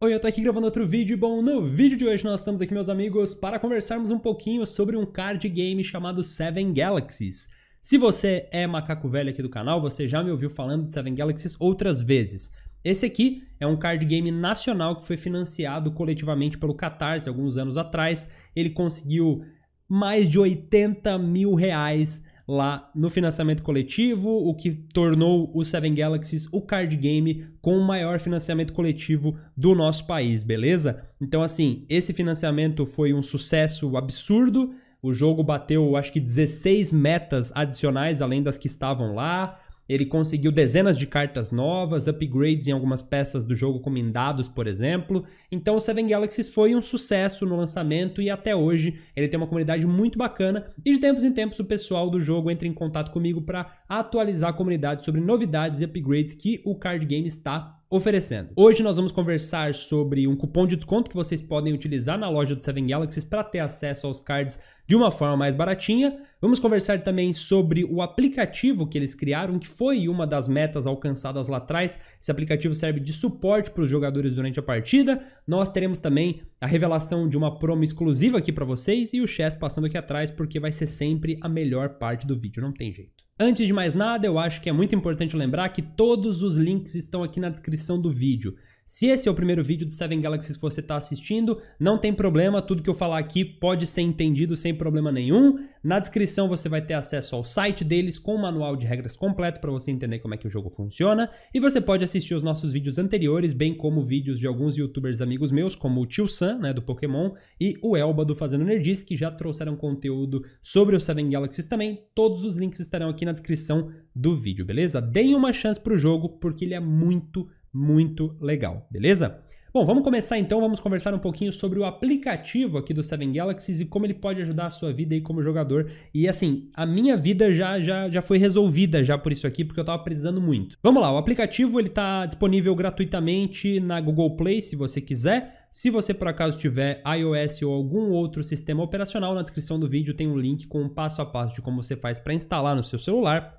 Oi, eu tô aqui gravando outro vídeo e bom, no vídeo de hoje nós estamos aqui, meus amigos, para conversarmos um pouquinho sobre um card game chamado Seven Galaxies. Se você é macaco velho aqui do canal, você já me ouviu falando de Seven Galaxies outras vezes. Esse aqui é um card game nacional que foi financiado coletivamente pelo Catarse alguns anos atrás. Ele conseguiu mais de 80 mil reais lá no financiamento coletivo, o que tornou o Seven Galaxies o card game com o maior financiamento coletivo do nosso país, beleza? Então, assim, esse financiamento foi um sucesso absurdo. O jogo bateu, acho que 16 metas adicionais além das que estavam lá. Ele conseguiu dezenas de cartas novas, upgrades em algumas peças do jogo comendados, por exemplo. Então o Seven Galaxies foi um sucesso no lançamento e até hoje ele tem uma comunidade muito bacana e de tempos em tempos o pessoal do jogo entra em contato comigo para atualizar a comunidade sobre novidades e upgrades que o card game está oferecendo. Hoje nós vamos conversar sobre um cupom de desconto que vocês podem utilizar na loja do Seven Galaxies para ter acesso aos cards de uma forma mais baratinha. Vamos conversar também sobre o aplicativo que eles criaram, que foi uma das metas alcançadas lá atrás. Esse aplicativo serve de suporte para os jogadores durante a partida. Nós teremos também a revelação de uma promo exclusiva aqui para vocês e o chess passando aqui atrás, porque vai ser sempre a melhor parte do vídeo, não tem jeito. Antes de mais nada, eu acho que é muito importante lembrar que todos os links estão aqui na descrição do vídeo. Se esse é o primeiro vídeo do Seven Galaxies que você está assistindo, não tem problema, tudo que eu falar aqui pode ser entendido sem problema nenhum. Na descrição você vai ter acesso ao site deles com o um manual de regras completo para você entender como é que o jogo funciona. E você pode assistir os nossos vídeos anteriores, bem como vídeos de alguns youtubers amigos meus, como o Tio Sam, né, do Pokémon, e o Elba do Fazendo Nerdice, que já trouxeram conteúdo sobre o Seven Galaxies também. Todos os links estarão aqui na descrição do vídeo, beleza? Deem uma chance para o jogo, porque ele é muito muito legal, beleza? Bom, vamos começar então, vamos conversar um pouquinho sobre o aplicativo aqui do Seven Galaxies e como ele pode ajudar a sua vida aí como jogador. E assim, a minha vida já, já, já foi resolvida já por isso aqui, porque eu tava precisando muito. Vamos lá, o aplicativo ele tá disponível gratuitamente na Google Play, se você quiser. Se você por acaso tiver iOS ou algum outro sistema operacional, na descrição do vídeo tem um link com um passo a passo de como você faz para instalar no seu celular.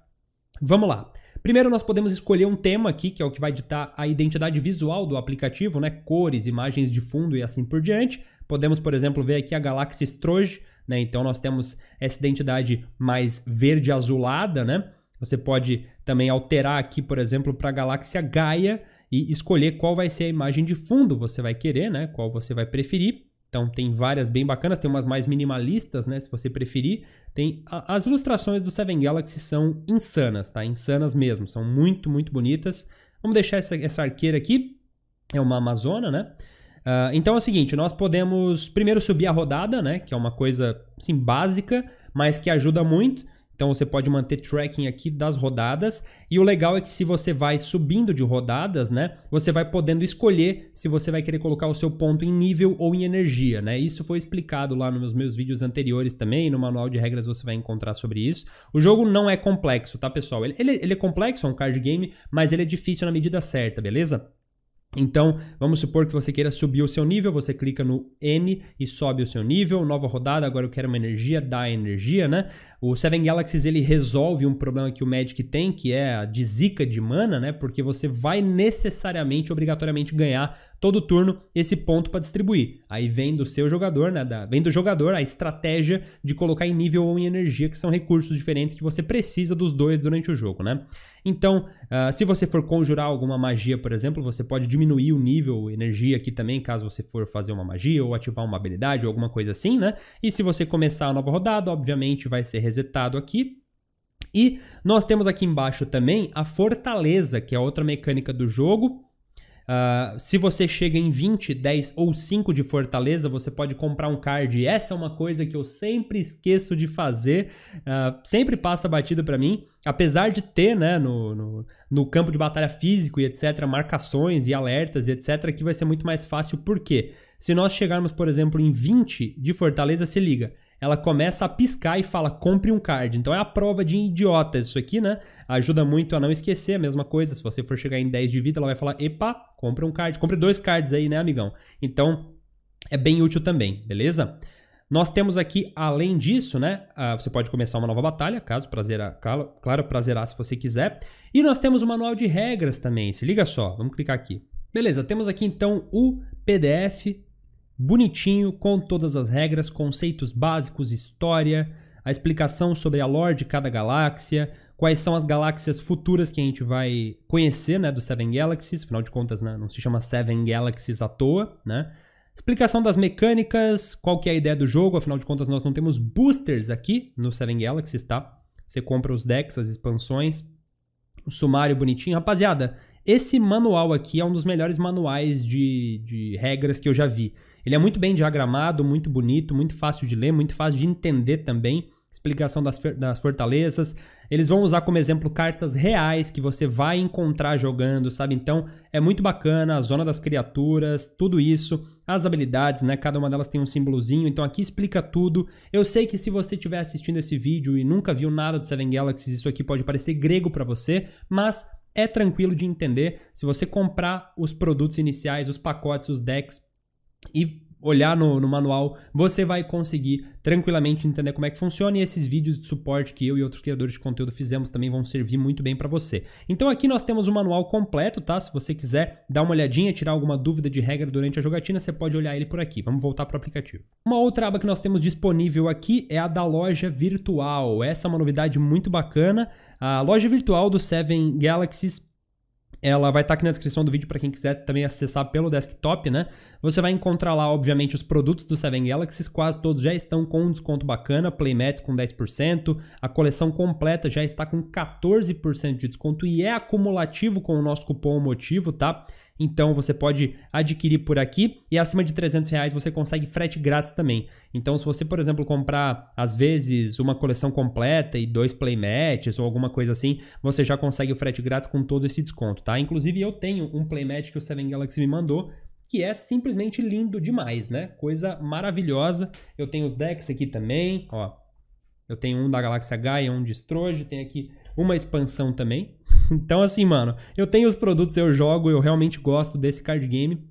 Vamos lá. Primeiro, nós podemos escolher um tema aqui, que é o que vai ditar a identidade visual do aplicativo, né? Cores, imagens de fundo e assim por diante. Podemos, por exemplo, ver aqui a Galaxy Stroge, né? Então nós temos essa identidade mais verde azulada, né? Você pode também alterar aqui, por exemplo, para a Galáxia Gaia e escolher qual vai ser a imagem de fundo você vai querer, né? Qual você vai preferir. Então tem várias bem bacanas, tem umas mais minimalistas, né, se você preferir. Tem a, as ilustrações do Seven Galaxy são insanas, tá? Insanas mesmo, são muito, muito bonitas. Vamos deixar essa, essa arqueira aqui. É uma amazona, né? Uh, então é o seguinte, nós podemos primeiro subir a rodada, né? Que é uma coisa assim, básica, mas que ajuda muito. Então você pode manter tracking aqui das rodadas e o legal é que se você vai subindo de rodadas, né, você vai podendo escolher se você vai querer colocar o seu ponto em nível ou em energia, né? Isso foi explicado lá nos meus vídeos anteriores também, no manual de regras você vai encontrar sobre isso. O jogo não é complexo, tá, pessoal? Ele, ele, ele é complexo, é um card game, mas ele é difícil na medida certa, beleza? Então, vamos supor que você queira subir o seu nível, você clica no N e sobe o seu nível, nova rodada, agora eu quero uma energia, dá energia, né? O Seven Galaxies, ele resolve um problema que o Magic tem, que é a de zica de mana, né? Porque você vai necessariamente, obrigatoriamente ganhar todo turno esse ponto para distribuir. Aí vem do seu jogador, né? Da, vem do jogador a estratégia de colocar em nível ou em energia, que são recursos diferentes que você precisa dos dois durante o jogo, né? Então, uh, se você for conjurar alguma magia, por exemplo, você pode diminuir o nível energia aqui também, caso você for fazer uma magia ou ativar uma habilidade ou alguma coisa assim, né? E se você começar a nova rodada, obviamente vai ser resetado aqui. E nós temos aqui embaixo também a fortaleza, que é outra mecânica do jogo Uh, se você chega em 20, 10 ou 5 de Fortaleza, você pode comprar um card. Essa é uma coisa que eu sempre esqueço de fazer, uh, sempre passa batido para mim. Apesar de ter né, no, no, no, campo de batalha físico e etc., marcações e alertas e etc., que vai ser muito mais fácil. Por quê? Se nós chegarmos, por exemplo, em 20 de Fortaleza, se liga ela começa a piscar e fala: compre um card. Então é a prova de idiota isso aqui, né? Ajuda muito a não esquecer a mesma coisa. Se você for chegar em 10 de vida, ela vai falar: epa, compre um card. Compre dois cards aí, né, amigão? Então é bem útil também, beleza? Nós temos aqui, além disso, né? Ah, você pode começar uma nova batalha, caso prazerar, claro, claro prazerar se você quiser. E nós temos o manual de regras também. Se liga só, vamos clicar aqui. Beleza, temos aqui então o PDF bonitinho, com todas as regras, conceitos básicos, história, a explicação sobre a lore de cada galáxia, quais são as galáxias futuras que a gente vai conhecer, né, do Seven Galaxies, afinal de contas, né, não se chama Seven Galaxies à toa, né? Explicação das mecânicas, qual que é a ideia do jogo, afinal de contas nós não temos boosters aqui no Seven Galaxies, tá? Você compra os decks, as expansões, o um sumário bonitinho. Rapaziada, esse manual aqui é um dos melhores manuais de, de regras que eu já vi. Ele é muito bem diagramado, muito bonito, muito fácil de ler, muito fácil de entender também. Explicação das, das fortalezas. Eles vão usar como exemplo cartas reais que você vai encontrar jogando, sabe? Então é muito bacana a zona das criaturas, tudo isso, as habilidades, né? Cada uma delas tem um símbolozinho, então aqui explica tudo. Eu sei que se você estiver assistindo esse vídeo e nunca viu nada do Seven Galaxies, isso aqui pode parecer grego para você, mas é tranquilo de entender. Se você comprar os produtos iniciais, os pacotes, os decks, e olhar no, no, manual, você vai conseguir tranquilamente entender como é que funciona e esses vídeos de suporte que eu e outros criadores de conteúdo fizemos também vão servir muito bem para você. Então aqui nós temos o manual completo, tá? Se você quiser dar uma olhadinha, tirar alguma dúvida de regra durante a jogatina, você pode olhar ele por aqui. Vamos voltar para o aplicativo. Uma outra aba que nós temos disponível aqui é a da loja virtual. Essa é uma novidade muito bacana. A loja virtual do Seven Galaxies ela vai estar tá aqui na descrição do vídeo para quem quiser também acessar pelo desktop, né? Você vai encontrar lá, obviamente, os produtos do Seven Galaxies, quase todos já estão com um desconto bacana, playmats com 10%, a coleção completa já está com 14% de desconto e é acumulativo com o nosso cupom motivo, tá? Então você pode adquirir por aqui e acima de 300 reais você consegue frete grátis também. Então se você, por exemplo, comprar às vezes uma coleção completa e dois playmats ou alguma coisa assim, você já consegue o frete grátis com todo esse desconto, tá? Inclusive eu tenho um playmat que o Seven Galaxy me mandou que é simplesmente lindo demais, né? Coisa maravilhosa. Eu tenho os decks aqui também, ó. Eu tenho um da Galáxia Gaia, um de Strojo, tem aqui uma expansão também, Então, assim, mano, eu tenho os produtos, eu jogo, eu realmente gosto desse card game.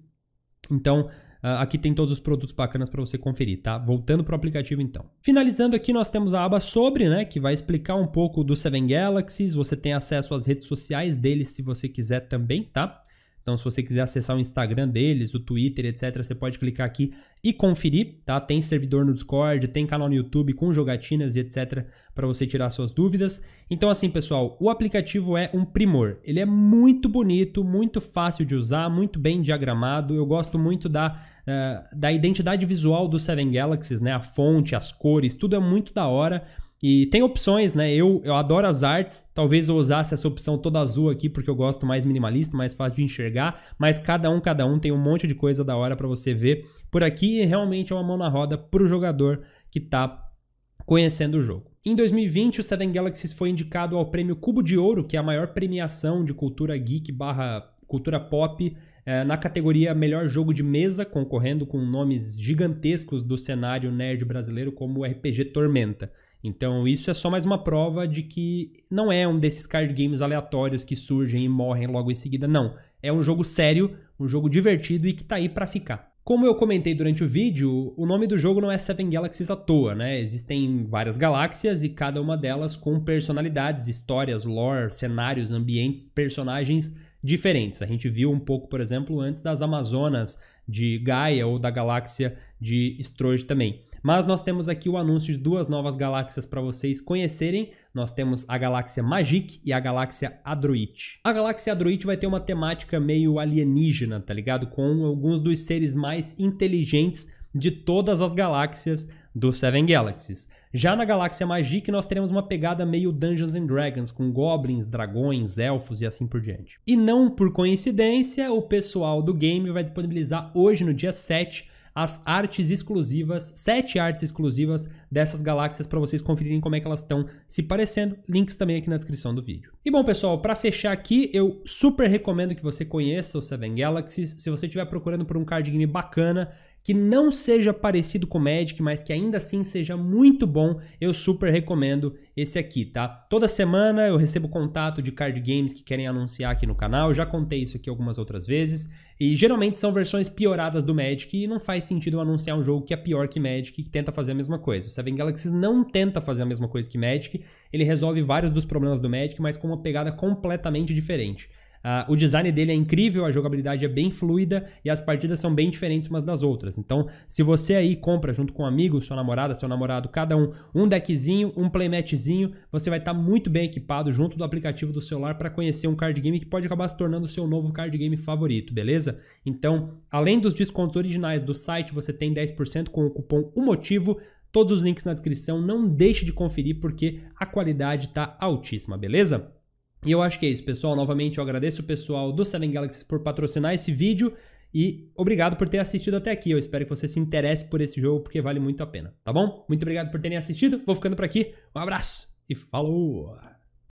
Então, ah, aqui tem todos os produtos bacanas para você conferir, tá? Voltando para o aplicativo então. Finalizando aqui, nós temos a aba sobre, né? Que vai explicar um pouco do Seven Galaxies. Você tem acesso às redes sociais dele se você quiser também, tá? Então, se você quiser acessar o Instagram deles, o Twitter, etc., você pode clicar aqui e conferir, tá? Tem servidor no Discord, tem canal no YouTube com jogatinas e etc. para você tirar suas dúvidas. Então, assim, pessoal, o aplicativo é um primor. Ele é muito bonito, muito fácil de usar, muito bem diagramado. Eu gosto muito da, uh, da identidade visual do Seven Galaxies, né? A fonte, as cores, tudo é muito da hora. E tem opções, né? Eu, eu adoro as artes. Talvez eu usasse essa opção toda azul aqui, porque eu gosto mais minimalista, mais fácil de enxergar. Mas cada um, cada um tem um monte de coisa da hora para você ver por aqui. E realmente é uma mão na roda pro jogador que tá conhecendo o jogo. Em 2020, o Seven Galaxies foi indicado ao prêmio Cubo de Ouro, que é a maior premiação de cultura geek barra cultura pop é, na categoria Melhor Jogo de Mesa, concorrendo com nomes gigantescos do cenário nerd brasileiro, como o RPG Tormenta. Então, isso é só mais uma prova de que não é um desses card games aleatórios que surgem e morrem logo em seguida, não. É um jogo sério, um jogo divertido e que tá aí para ficar. Como eu comentei durante o vídeo, o nome do jogo não é Seven Galaxies à toa, né? Existem várias galáxias e cada uma delas com personalidades, histórias, lore, cenários, ambientes, personagens diferentes. A gente viu um pouco, por exemplo, antes das Amazonas de Gaia ou da galáxia de Stroge também. Mas nós temos aqui o anúncio de duas novas galáxias para vocês conhecerem. Nós temos a galáxia Magic e a galáxia Adroit. A galáxia Adroit vai ter uma temática meio alienígena, tá ligado? Com alguns dos seres mais inteligentes de todas as galáxias do Seven Galaxies. Já na galáxia Magic, nós teremos uma pegada meio Dungeons and Dragons, com goblins, dragões, elfos e assim por diante. E não por coincidência, o pessoal do game vai disponibilizar hoje, no dia 7, as artes exclusivas, sete artes exclusivas dessas galáxias para vocês conferirem como é que elas estão se parecendo. Links também aqui na descrição do vídeo. E bom, pessoal, para fechar aqui, eu super recomendo que você conheça o Seven Galaxies. Se você estiver procurando por um card game bacana, que não seja parecido com o Magic, mas que ainda assim seja muito bom, eu super recomendo esse aqui, tá? Toda semana eu recebo contato de card games que querem anunciar aqui no canal, eu já contei isso aqui algumas outras vezes, e geralmente são versões pioradas do Magic e não faz sentido eu anunciar um jogo que é pior que Magic e que tenta fazer a mesma coisa. O Seven Galaxies não tenta fazer a mesma coisa que Magic, ele resolve vários dos problemas do Magic, mas com uma pegada completamente diferente. Uh, o design dele é incrível, a jogabilidade é bem fluida e as partidas são bem diferentes umas das outras. Então, se você aí compra junto com um amigo, sua namorada, seu namorado, cada um, um deckzinho, um playmatchzinho, você vai estar tá muito bem equipado junto do aplicativo do celular para conhecer um card game que pode acabar se tornando o seu novo card game favorito, beleza? Então, além dos descontos originais do site, você tem 10% com o cupom O Motivo. Todos os links na descrição, não deixe de conferir porque a qualidade está altíssima, beleza? E eu acho que é isso, pessoal. Novamente, eu agradeço o pessoal do Seven Galaxies por patrocinar esse vídeo e obrigado por ter assistido até aqui. Eu espero que você se interesse por esse jogo porque vale muito a pena, tá bom? Muito obrigado por terem assistido. Vou ficando por aqui. Um abraço e falou!